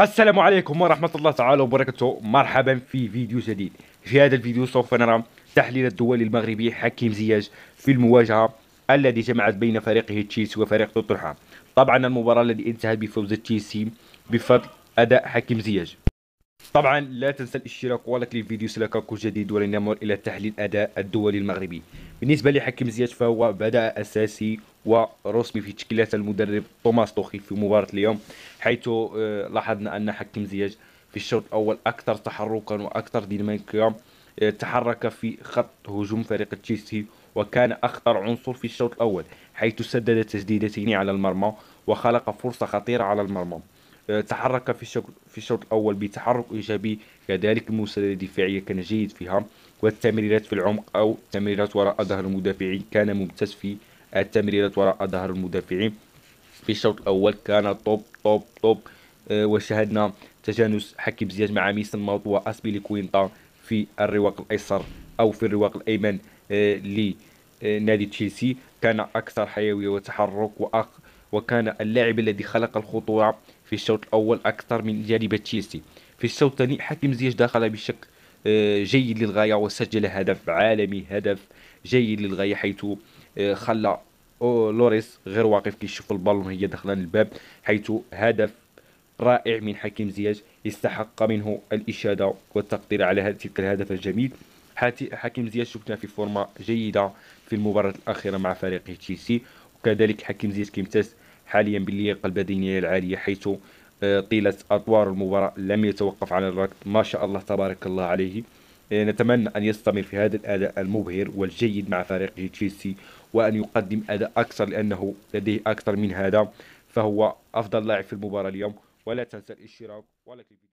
السلام عليكم ورحمة الله تعالى وبركاته مرحبا في فيديو جديد في هذا الفيديو سوف نرى تحليل الدولي المغربي حكيم زياج في المواجهة الذي جمعت بين فريقه تشيلسي وفريق توتنهام طبعا المباراة التي انتهت بفوز تشيلسي بفضل أداء حكيم زياج طبعا لا تنسى الاشتراك ولايك للفيديو سلكك جديد ولنمر الى تحليل اداء الدولي المغربي بالنسبه لحكيم زياش فهو بدا اساسي ورسمي في تشكيلات المدرب توماس توخي في مباراه اليوم حيث آه، لاحظنا ان حكيم زياش في الشوط الاول اكثر تحركا واكثر ديناميكيه آه، تحرك في خط هجوم فريق تشيلسي وكان اخطر عنصر في الشوط الاول حيث سدد تسديدتين على المرمى وخلق فرصه خطيره على المرمى تحرك في الشوط في الشوط الاول بتحرك ايجابي كذلك المساندة الدفاعية كان جيد فيها والتمريرات في العمق او التمريرات وراء ظهر المدافعين كان ممتاز في التمريرات وراء ظهر المدافعين في الشوط الاول كان توب توب توب آه، وشاهدنا تجانس حكيم زياد مع ميسن ماوت واسبيلي كوينتا في الرواق الايسر او في الرواق الايمن آه، لنادي تشيلسي كان اكثر حيويه وتحرك وأخ وكان اللاعب الذي خلق الخطوره في الشوط الأول أكثر من جانب تشيلسي في الشوط الثاني حكيم زياش دخل بشكل آه، جيد للغاية وسجل هدف عالمي هدف جيد للغاية حيث آه، خلى لوريس غير واقف كيشوف البالون هي داخله الباب حيث هدف رائع من حكيم زياش استحق منه الإشادة والتقدير على تلك الهدف الجميل حكيم زياش شفناه في فورمة جيدة في المباراة الأخيرة مع فريق تشيلسي وكذلك حكيم زياش كيمتاز حاليا باللياقة البدنية العالية حيث آه، طيلة أطوار المباراة لم يتوقف على الركض ما شاء الله تبارك الله عليه آه، نتمنى أن يستمر في هذا الأداء المبهر والجيد مع فريقه تشيلسي وأن يقدم أداء أكثر لأنه لديه أكثر من هذا فهو أفضل لاعب في المباراة اليوم ولا تنسى الاشتراك ولا